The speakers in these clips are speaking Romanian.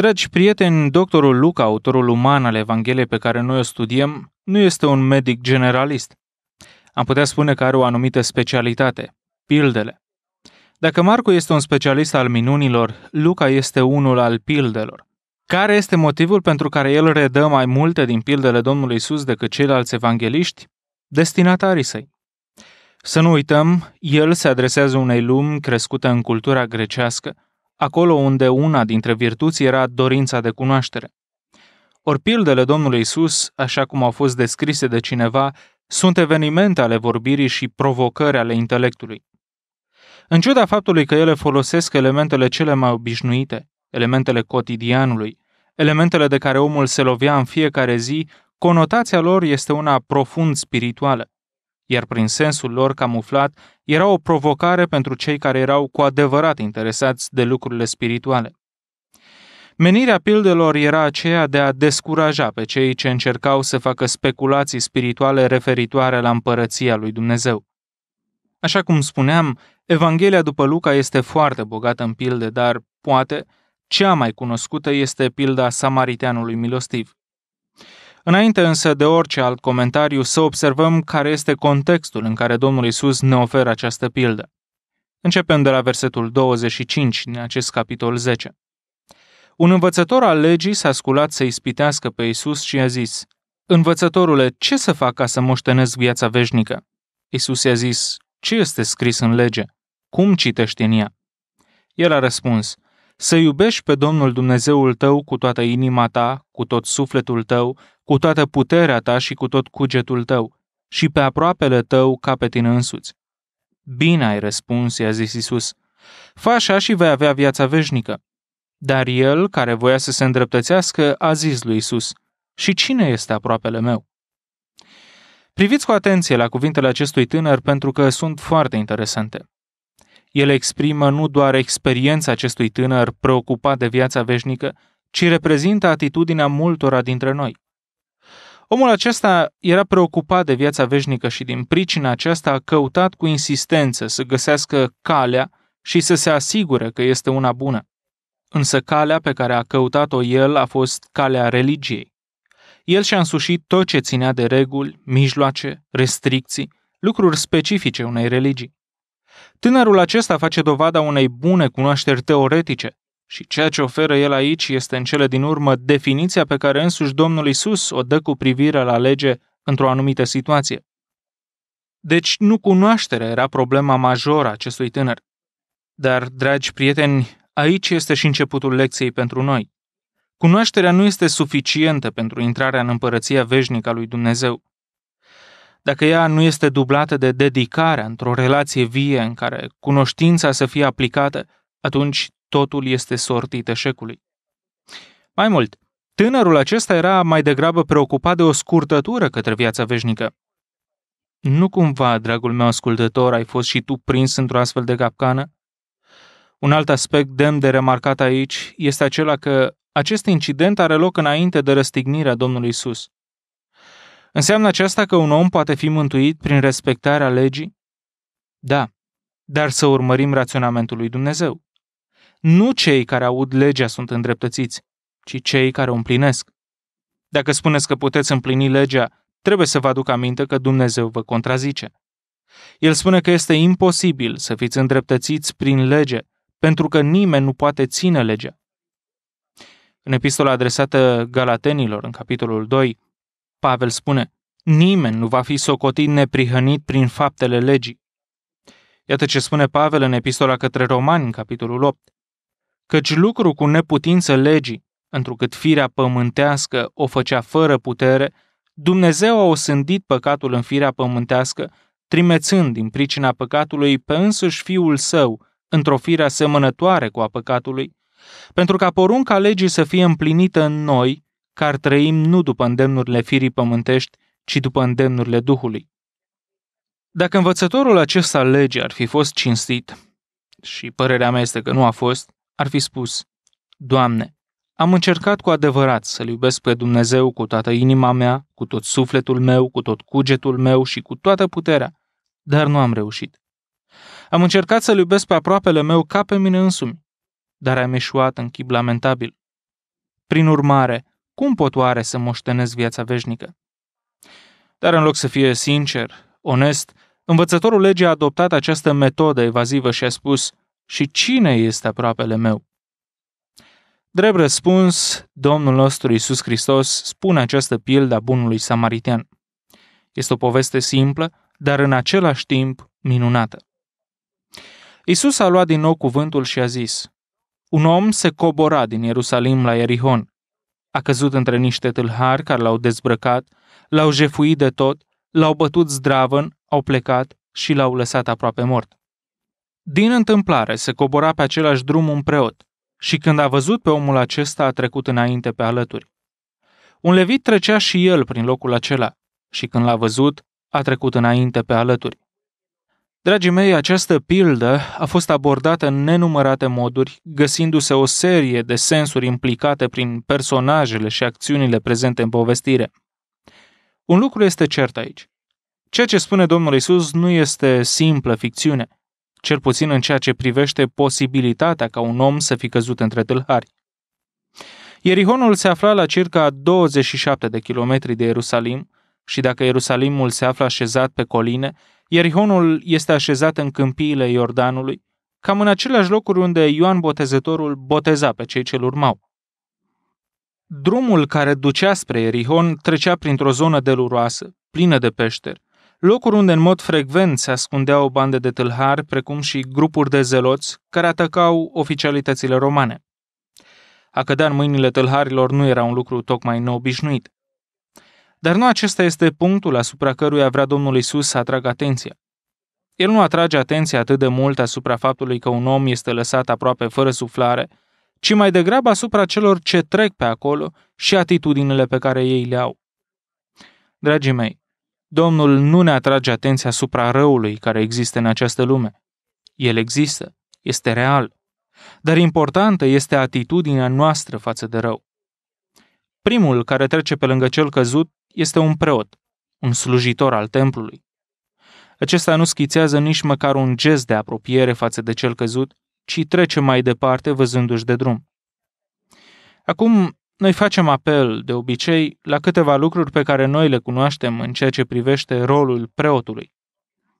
Dragi prieteni, doctorul Luca, autorul uman al Evangheliei pe care noi o studiem, nu este un medic generalist. Am putea spune că are o anumită specialitate, pildele. Dacă Marco este un specialist al minunilor, Luca este unul al pildelor. Care este motivul pentru care el redă mai multe din pildele Domnului Isus decât ceilalți evangeliști? Destinatarii săi. Să nu uităm, el se adresează unei lumi crescută în cultura grecească, acolo unde una dintre virtuți era dorința de cunoaștere. Ori pildele Domnului Isus, așa cum au fost descrise de cineva, sunt evenimente ale vorbirii și provocări ale intelectului. În ciuda faptului că ele folosesc elementele cele mai obișnuite, elementele cotidianului, elementele de care omul se lovea în fiecare zi, conotația lor este una profund spirituală iar prin sensul lor camuflat era o provocare pentru cei care erau cu adevărat interesați de lucrurile spirituale. Menirea pildelor era aceea de a descuraja pe cei ce încercau să facă speculații spirituale referitoare la împărăția lui Dumnezeu. Așa cum spuneam, Evanghelia după Luca este foarte bogată în pilde, dar, poate, cea mai cunoscută este pilda samariteanului milostiv. Înainte însă de orice alt comentariu, să observăm care este contextul în care Domnul Isus ne oferă această pildă. Începem de la versetul 25 din acest capitol 10. Un învățător al legii s-a sculat să i spitească pe Isus și a zis, Învățătorule, ce să fac ca să moștenesc viața veșnică? Isus i-a zis, ce este scris în lege? Cum citești în ea? El a răspuns, să iubești pe Domnul Dumnezeul tău cu toată inima ta, cu tot sufletul tău, cu toată puterea ta și cu tot cugetul tău, și pe aproapele tău ca pe tine însuți. Bine ai răspuns, i-a zis Isus. Fă așa și vei avea viața veșnică. Dar el, care voia să se îndreptățească, a zis lui Isus, și cine este aproapele meu? Priviți cu atenție la cuvintele acestui tânăr pentru că sunt foarte interesante. El exprimă nu doar experiența acestui tânăr preocupat de viața veșnică, ci reprezintă atitudinea multora dintre noi. Omul acesta era preocupat de viața veșnică și din pricina aceasta a căutat cu insistență să găsească calea și să se asigure că este una bună. Însă calea pe care a căutat-o el a fost calea religiei. El și-a însușit tot ce ținea de reguli, mijloace, restricții, lucruri specifice unei religii. Tânărul acesta face dovada unei bune cunoașteri teoretice și ceea ce oferă el aici este în cele din urmă definiția pe care însuși Domnul Isus o dă cu privire la lege într-o anumită situație. Deci nu cunoaștere era problema majoră a acestui tânăr. Dar, dragi prieteni, aici este și începutul lecției pentru noi. Cunoașterea nu este suficientă pentru intrarea în împărăția veșnică a lui Dumnezeu dacă ea nu este dublată de dedicarea într-o relație vie în care cunoștința să fie aplicată, atunci totul este sortit eșecului. Mai mult, tânărul acesta era mai degrabă preocupat de o scurtătură către viața veșnică. Nu cumva, dragul meu ascultător, ai fost și tu prins într-o astfel de capcană? Un alt aspect demn de remarcat aici este acela că acest incident are loc înainte de răstignirea Domnului Isus. Înseamnă aceasta că un om poate fi mântuit prin respectarea legii? Da, dar să urmărim raționamentul lui Dumnezeu. Nu cei care aud legea sunt îndreptățiți, ci cei care o împlinesc. Dacă spuneți că puteți împlini legea, trebuie să vă aduc aminte că Dumnezeu vă contrazice. El spune că este imposibil să fiți îndreptățiți prin lege, pentru că nimeni nu poate ține legea. În epistola adresată Galatenilor, în capitolul 2, Pavel spune, nimeni nu va fi socotit neprihănit prin faptele legii. Iată ce spune Pavel în epistola către Romani, în capitolul 8. Căci lucru cu neputință legii, întrucât firea pământească o făcea fără putere, Dumnezeu a osândit păcatul în firea pământească, trimețând din pricina păcatului pe însuși Fiul Său, într-o fire asemănătoare cu a păcatului, pentru ca porunca legii să fie împlinită în noi, că ar trăim nu după îndemnurile firii pământești, ci după îndemnurile Duhului. Dacă învățătorul acesta lege ar fi fost cinstit, și părerea mea este că nu a fost, ar fi spus, Doamne, am încercat cu adevărat să-L iubesc pe Dumnezeu cu toată inima mea, cu tot sufletul meu, cu tot cugetul meu și cu toată puterea, dar nu am reușit. Am încercat să-L iubesc pe aproapele meu ca pe mine însumi, dar am eșuat în chip lamentabil. Prin urmare, cum pot oare să moștenesc viața veșnică? Dar în loc să fie sincer, onest, învățătorul legii a adoptat această metodă evazivă și a spus, și cine este aproapele meu? Drept răspuns, Domnul nostru Isus Hristos spune această pildă a bunului samaritian. Este o poveste simplă, dar în același timp minunată. Isus a luat din nou cuvântul și a zis, Un om se cobora din Ierusalim la Erihon a căzut între niște tâlhari care l-au dezbrăcat, l-au jefuit de tot, l-au bătut zdravăn, au plecat și l-au lăsat aproape mort. Din întâmplare se cobora pe același drum un preot și când a văzut pe omul acesta a trecut înainte pe alături. Un levit trecea și el prin locul acela și când l-a văzut a trecut înainte pe alături. Dragii mei, această pildă a fost abordată în nenumărate moduri, găsindu-se o serie de sensuri implicate prin personajele și acțiunile prezente în povestire. Un lucru este cert aici. Ceea ce spune Domnul Isus nu este simplă ficțiune, cel puțin în ceea ce privește posibilitatea ca un om să fi căzut între tâlhari. Ierihonul se afla la circa 27 de kilometri de Ierusalim, și dacă Ierusalimul se află așezat pe coline, Ierihonul este așezat în câmpiile Iordanului, cam în aceleași locuri unde Ioan Botezătorul boteza pe cei ce l urmau. Drumul care ducea spre Erihon trecea printr-o zonă deluroasă, plină de peșteri, locuri unde în mod frecvent se ascundeau bande de tâlhari, precum și grupuri de zeloți care atacau oficialitățile romane. A cădea în mâinile tâlharilor nu era un lucru tocmai neobișnuit. Dar nu acesta este punctul asupra căruia vrea Domnul Isus să atragă atenția. El nu atrage atenția atât de mult asupra faptului că un om este lăsat aproape fără suflare, ci mai degrabă asupra celor ce trec pe acolo și atitudinile pe care ei le au. Dragii mei, Domnul nu ne atrage atenția asupra răului care există în această lume. El există, este real, dar importantă este atitudinea noastră față de rău. Primul care trece pe lângă cel căzut este un preot, un slujitor al templului. Acesta nu schițează nici măcar un gest de apropiere față de cel căzut, ci trece mai departe văzându-și de drum. Acum, noi facem apel, de obicei, la câteva lucruri pe care noi le cunoaștem în ceea ce privește rolul preotului.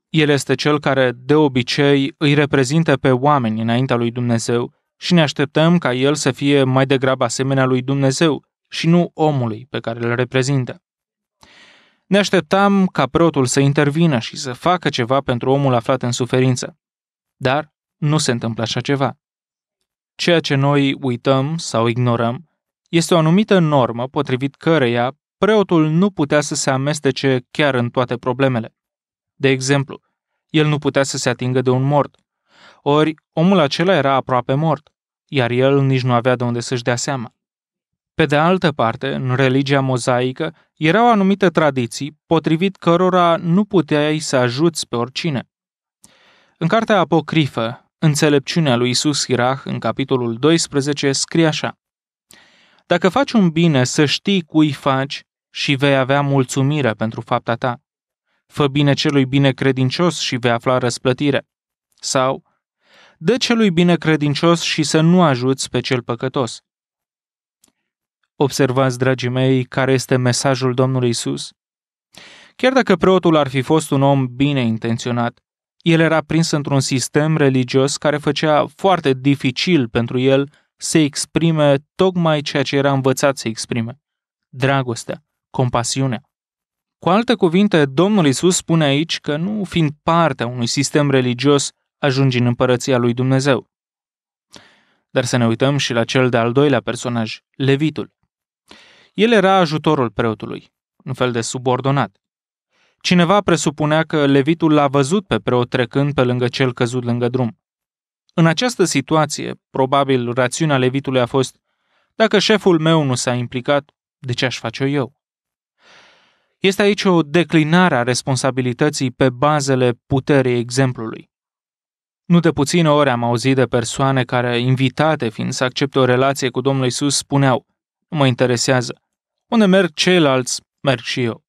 El este cel care, de obicei, îi reprezintă pe oameni înaintea lui Dumnezeu și ne așteptăm ca el să fie mai degrabă asemenea lui Dumnezeu și nu omului pe care îl reprezintă. Ne așteptam ca preotul să intervină și să facă ceva pentru omul aflat în suferință. Dar nu se întâmplă așa ceva. Ceea ce noi uităm sau ignorăm este o anumită normă potrivit căreia preotul nu putea să se amestece chiar în toate problemele. De exemplu, el nu putea să se atingă de un mort. Ori omul acela era aproape mort, iar el nici nu avea de unde să-și dea seama. Pe de altă parte, în religia mozaică erau anumite tradiții potrivit cărora nu puteai să ajuți pe oricine. În cartea apocrifă, Înțelepciunea lui Isus Hirach, în capitolul 12, scrie așa Dacă faci un bine, să știi cui faci și vei avea mulțumire pentru fapta ta. Fă bine celui binecredincios și vei afla răsplătire. Sau, dă celui binecredincios și să nu ajuți pe cel păcătos Observați, dragii mei, care este mesajul Domnului Isus. Chiar dacă preotul ar fi fost un om bine intenționat, el era prins într-un sistem religios care făcea foarte dificil pentru el să exprime tocmai ceea ce era învățat să exprime: dragostea, compasiunea. Cu alte cuvinte, Domnul Isus spune aici că nu fiind partea unui sistem religios, ajungi în împărăția lui Dumnezeu. Dar să ne uităm și la cel de-al doilea personaj, Levitul. El era ajutorul preotului, un fel de subordonat. Cineva presupunea că levitul l-a văzut pe preot trecând pe lângă cel căzut lângă drum. În această situație, probabil rațiunea levitului a fost dacă șeful meu nu s-a implicat, de ce aș face eu? Este aici o declinare a responsabilității pe bazele puterii exemplului. Nu de puține ori am auzit de persoane care, invitate fiind să accepte o relație cu Domnul Isus, spuneau nu mă interesează. Unde merg ceilalți, merg și eu.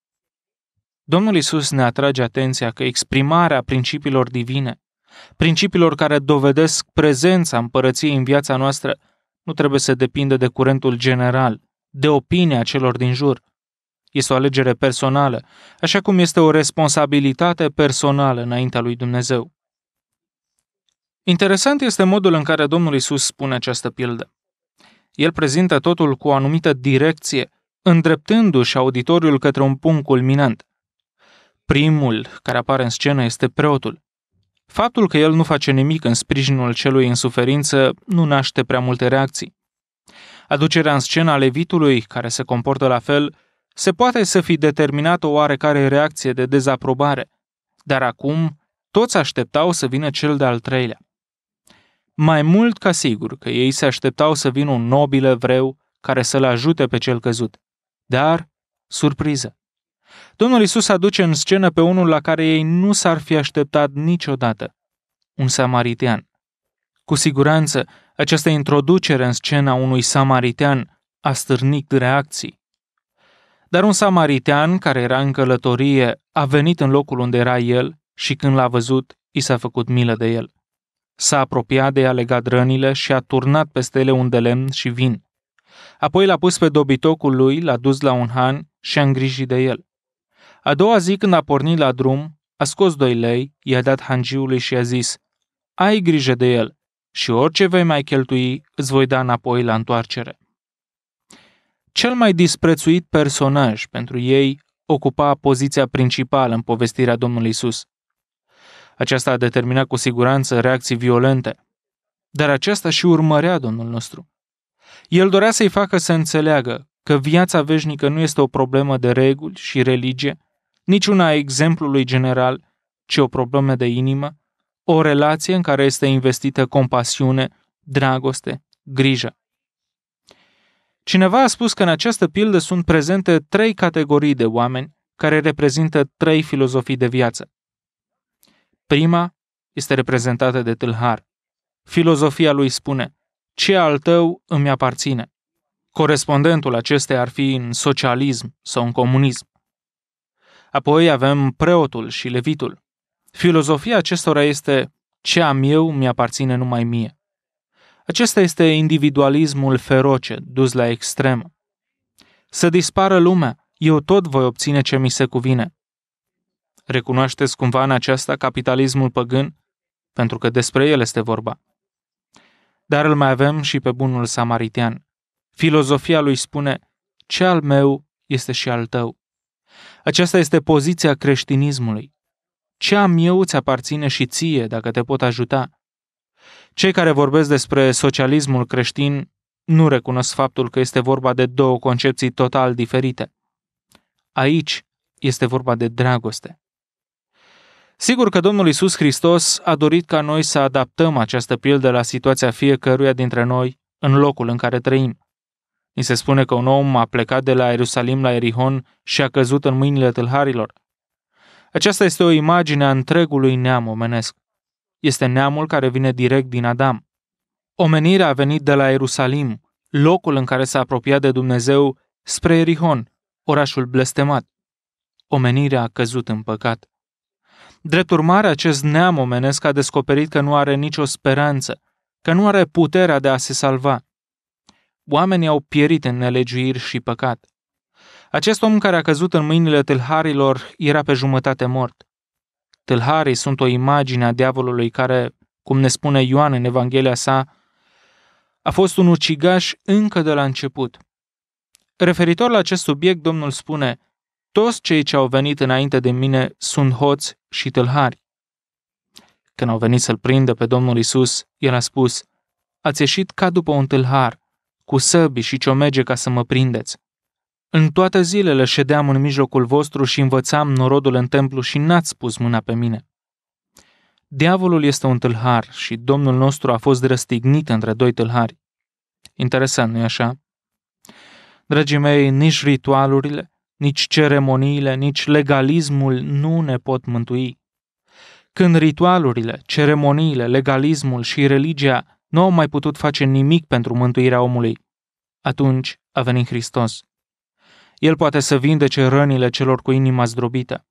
Domnul Isus ne atrage atenția că exprimarea principiilor divine, principiilor care dovedesc prezența împărăției în viața noastră, nu trebuie să depindă de curentul general, de opinia celor din jur. Este o alegere personală, așa cum este o responsabilitate personală înaintea lui Dumnezeu. Interesant este modul în care Domnul Isus spune această pildă el prezintă totul cu o anumită direcție, îndreptându-și auditoriul către un punct culminant. Primul care apare în scenă este preotul. Faptul că el nu face nimic în sprijinul celui în suferință nu naște prea multe reacții. Aducerea în scenă a levitului, care se comportă la fel, se poate să fi determinat o oarecare reacție de dezaprobare, dar acum toți așteptau să vină cel de-al treilea mai mult ca sigur că ei se așteptau să vină un nobil evreu care să-l ajute pe cel căzut. Dar, surpriză! Domnul Isus aduce în scenă pe unul la care ei nu s-ar fi așteptat niciodată, un samaritean. Cu siguranță, această introducere în scena unui samaritean a stârnit reacții. Dar un samaritean care era în călătorie a venit în locul unde era el și când l-a văzut, i s-a făcut milă de el. S-a apropiat de a legat rănile și a turnat peste ele un de lemn și vin. Apoi l-a pus pe dobitocul lui, l-a dus la un han și a îngrijit de el. A doua zi când a pornit la drum, a scos doi lei, i-a dat hangiului și a zis, ai grijă de el și orice vei mai cheltui îți voi da înapoi la întoarcere. Cel mai disprețuit personaj pentru ei ocupa poziția principală în povestirea Domnului Isus. Aceasta a determinat cu siguranță reacții violente. Dar aceasta și urmărea Domnul nostru. El dorea să-i facă să înțeleagă că viața veșnică nu este o problemă de reguli și religie, nici una a exemplului general, ci o problemă de inimă, o relație în care este investită compasiune, dragoste, grijă. Cineva a spus că în această pildă sunt prezente trei categorii de oameni care reprezintă trei filozofii de viață. Prima este reprezentată de tâlhar. Filozofia lui spune, ce al tău îmi aparține. Corespondentul acestei ar fi în socialism sau în comunism. Apoi avem preotul și levitul. Filozofia acestora este ce am eu mi-aparține numai mie. Acesta este individualismul feroce, dus la extrem. Să dispară lumea, eu tot voi obține ce mi se cuvine. Recunoașteți cumva în aceasta capitalismul păgân? Pentru că despre el este vorba. Dar îl mai avem și pe bunul samaritian. Filozofia lui spune, ce al meu este și al tău. Aceasta este poziția creștinismului. Ce am eu ți aparține și ție, dacă te pot ajuta. Cei care vorbesc despre socialismul creștin nu recunosc faptul că este vorba de două concepții total diferite. Aici este vorba de dragoste. Sigur că Domnul Isus Hristos a dorit ca noi să adaptăm această pildă la situația fiecăruia dintre noi în locul în care trăim. Ni se spune că un om a plecat de la Ierusalim la Erihon și a căzut în mâinile tâlharilor. Aceasta este o imagine a întregului neam omenesc. Este neamul care vine direct din Adam. Omenirea a venit de la Ierusalim, locul în care s-a apropiat de Dumnezeu, spre Erihon, orașul blestemat. Omenirea a căzut în păcat. Drept urmare, acest neam omenesc a descoperit că nu are nicio speranță, că nu are puterea de a se salva. Oamenii au pierit în nelegiuiri și păcat. Acest om care a căzut în mâinile tâlharilor era pe jumătate mort. Tâlharii sunt o imagine a diavolului care, cum ne spune Ioan în Evanghelia sa, a fost un ucigaș încă de la început. Referitor la acest subiect, Domnul spune – toți cei ce au venit înainte de mine sunt hoți și tâlhari. Când au venit să-l prindă pe Domnul Isus, el a spus, Ați ieșit ca după un tâlhar, cu săbi și ciomege ca să mă prindeți. În toate zilele ședeam în mijlocul vostru și învățam norodul în templu și n-ați pus mâna pe mine. Diavolul este un tâlhar și Domnul nostru a fost răstignit între doi tâlhari. Interesant, nu-i așa? Dragii mei, nici ritualurile, nici ceremoniile, nici legalismul nu ne pot mântui. Când ritualurile, ceremoniile, legalismul și religia nu au mai putut face nimic pentru mântuirea omului, atunci a venit Hristos. El poate să vindece rănile celor cu inima zdrobită.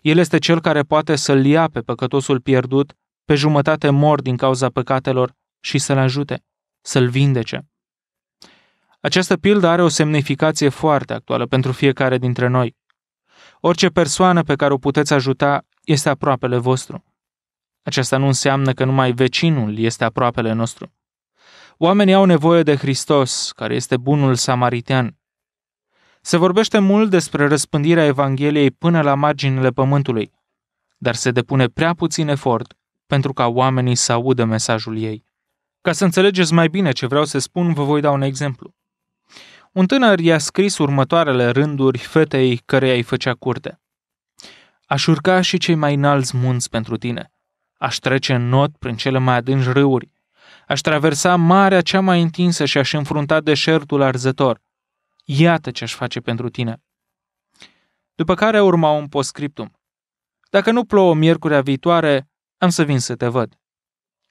El este cel care poate să-l ia pe păcătosul pierdut, pe jumătate mor din cauza păcatelor și să-l ajute, să-l vindece. Această pildă are o semnificație foarte actuală pentru fiecare dintre noi. Orice persoană pe care o puteți ajuta este aproapele vostru. Aceasta nu înseamnă că numai vecinul este aproapele nostru. Oamenii au nevoie de Hristos, care este bunul samaritean. Se vorbește mult despre răspândirea Evangheliei până la marginile pământului, dar se depune prea puțin efort pentru ca oamenii să audă mesajul ei. Ca să înțelegeți mai bine ce vreau să spun, vă voi da un exemplu. Un tânăr i-a scris următoarele rânduri fetei căreia îi făcea curte. Aș urca și cei mai înalți munți pentru tine. Aș trece în not prin cele mai adânci râuri. Aș traversa marea cea mai întinsă și aș înfrunta deșertul arzător. Iată ce aș face pentru tine. După care urma un postscriptum. Dacă nu plouă miercurea viitoare, am să vin să te văd.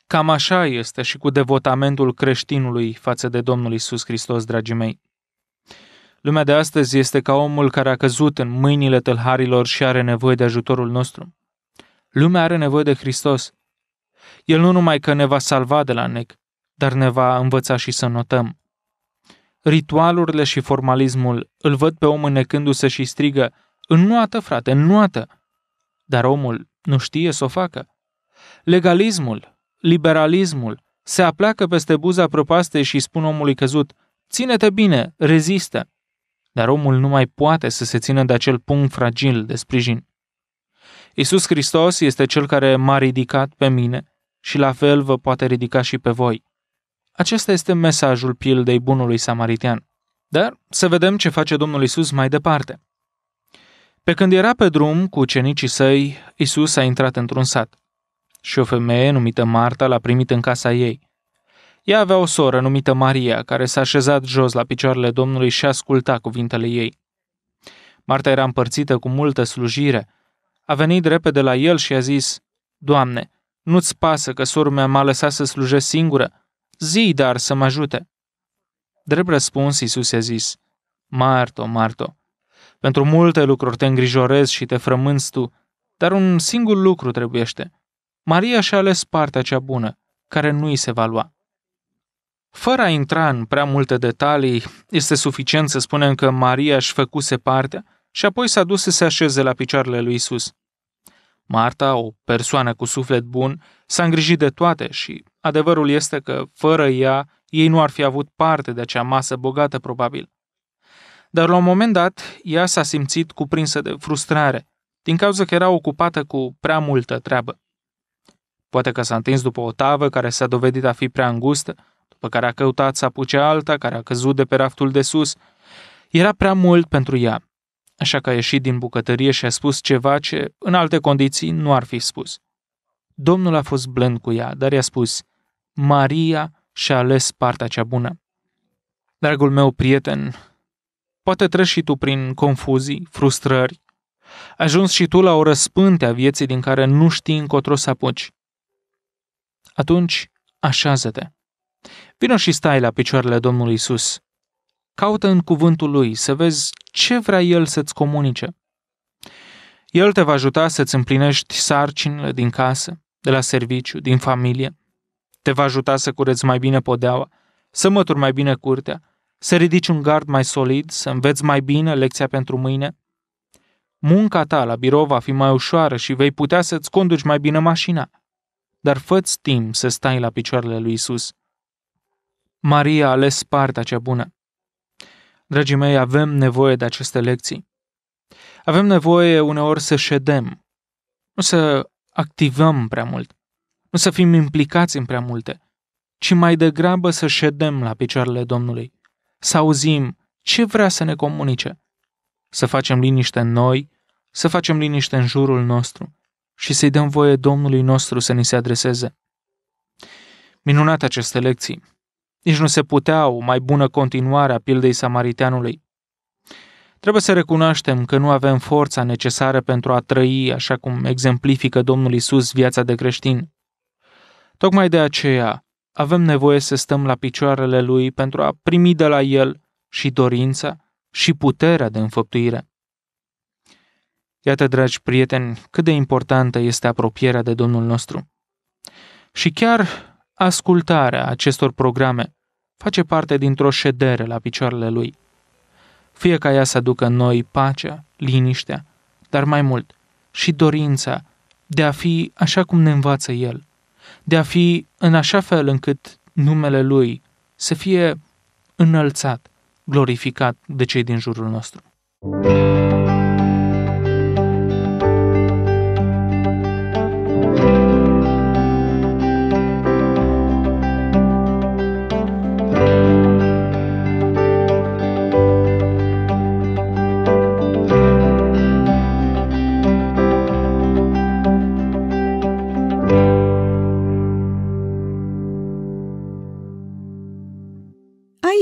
Cam așa este și cu devotamentul creștinului față de Domnul Isus Hristos, dragii mei. Lumea de astăzi este ca omul care a căzut în mâinile tâlharilor și are nevoie de ajutorul nostru. Lumea are nevoie de Hristos. El nu numai că ne va salva de la nec, dar ne va învăța și să notăm. Ritualurile și formalismul îl văd pe om înnecându-se și strigă, Înnoată, frate, înnoată! Dar omul nu știe să o facă. Legalismul, liberalismul, se apleacă peste buza prăpastei și spun omului căzut, Ține-te bine, rezistă! dar omul nu mai poate să se țină de acel punct fragil de sprijin. Isus Hristos este cel care m-a ridicat pe mine și la fel vă poate ridica și pe voi. Acesta este mesajul pildei bunului samaritian. Dar să vedem ce face Domnul Isus mai departe. Pe când era pe drum cu cenicii săi, Isus a intrat într-un sat. Și o femeie numită Marta l-a primit în casa ei. Ea avea o soră numită Maria, care s-a așezat jos la picioarele Domnului și asculta cuvintele ei. Marta era împărțită cu multă slujire. A venit repede la el și a zis, Doamne, nu-ți pasă că sorul mea m-a lăsat să slujesc singură? Zi, dar, să mă ajute. Drept răspuns, Iisus a zis, Marto, Marto, pentru multe lucruri te îngrijorezi și te frămânți tu, dar un singur lucru trebuiește. Maria și-a ales partea cea bună, care nu i se va lua. Fără a intra în prea multe detalii, este suficient să spunem că Maria își făcuse partea și apoi s-a dus să se așeze la picioarele lui Isus. Marta, o persoană cu suflet bun, s-a îngrijit de toate și adevărul este că, fără ea, ei nu ar fi avut parte de acea masă bogată, probabil. Dar la un moment dat, ea s-a simțit cuprinsă de frustrare, din cauza că era ocupată cu prea multă treabă. Poate că s-a întins după o tavă care s-a dovedit a fi prea îngustă, pe care a căutat să apuce alta, care a căzut de pe raftul de sus. Era prea mult pentru ea, așa că a ieșit din bucătărie și a spus ceva ce, în alte condiții, nu ar fi spus. Domnul a fost blând cu ea, dar i-a spus, Maria și-a ales partea cea bună. Dragul meu prieten, poate treci și tu prin confuzii, frustrări, ajuns și tu la o răspânte a vieții din care nu știi încotro să apuci. Atunci, așează-te. Vino și stai la picioarele Domnului Isus. Caută în cuvântul lui să vezi ce vrea el să-ți comunice. El te va ajuta să-ți împlinești sarcinile din casă, de la serviciu, din familie. Te va ajuta să cureți mai bine podeaua, să mături mai bine curtea, să ridici un gard mai solid, să înveți mai bine lecția pentru mâine. Munca ta la birou va fi mai ușoară și vei putea să-ți conduci mai bine mașina. Dar fă timp să stai la picioarele lui Isus Maria a ales partea cea bună. Dragii mei, avem nevoie de aceste lecții. Avem nevoie uneori să ședem, nu să activăm prea mult, nu să fim implicați în prea multe, ci mai degrabă să ședem la picioarele Domnului, să auzim ce vrea să ne comunice, să facem liniște în noi, să facem liniște în jurul nostru și să-i dăm voie Domnului nostru să ni se adreseze. Minunate aceste lecții, nici nu se putea o mai bună continuare a pildei samariteanului. Trebuie să recunoaștem că nu avem forța necesară pentru a trăi așa cum exemplifică Domnul Isus viața de creștin. Tocmai de aceea avem nevoie să stăm la picioarele Lui pentru a primi de la El și dorința și puterea de înfăptuire. Iată, dragi prieteni, cât de importantă este apropierea de Domnul nostru. Și chiar Ascultarea acestor programe face parte dintr-o ședere la picioarele Lui. Fie ca ea să aducă în noi pacea, liniștea, dar mai mult, și dorința de a fi așa cum ne învață El, de a fi în așa fel încât numele Lui să fie înălțat, glorificat de cei din jurul nostru. thank you